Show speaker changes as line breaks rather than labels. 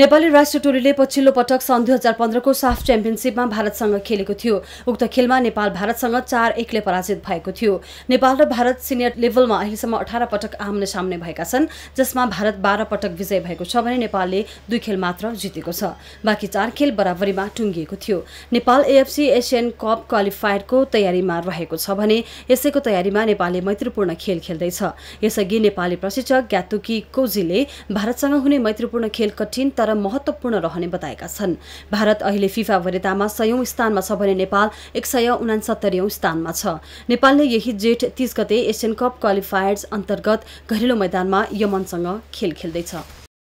नेपाली राष्ट्रिय टोलीले पछिल्लो पटक सन् दुई हजार पन्ध्रको साफ च्याम्पियनसिपमा भारतसँग खेलेको थियो उक्त खेलमा नेपाल भारतसँग चार एकले पराजित भएको थियो नेपाल र भारत सिनियर लेभलमा अहिलेसम्म अठार पटक आम्ने सामने भएका छन् जसमा भारत बाह्र पटक विजय भएको छ भने नेपालले दुई खेल मात्र जितेको छ बाँकी चार खेल बराबरीमा टुङ्गिएको थियो नेपाल एएफसी एसियन कप क्वालिफायरको तयारीमा रहेको छ भने यसैको तयारीमा नेपालले मैत्रीपूर्ण खेल खेल्दैछ यसअघि नेपाली प्रशिक्षक ग्यातुकी कोजीले भारतसँग हुने मैत्रीपूर्ण खेल कठिन तर महत्त्वपूर्ण रहने बताएका छन् भारत अहिले फिफा वरितामा सयौं स्थानमा छ भने नेपाल एक सय उनासत्तरीौं स्थानमा छ नेपालले यही जेठ तीस गते एसियन कप क्वालिफायर्स अन्तर्गत घरेलु मैदानमा यमनसँग खेल खेल्दैछ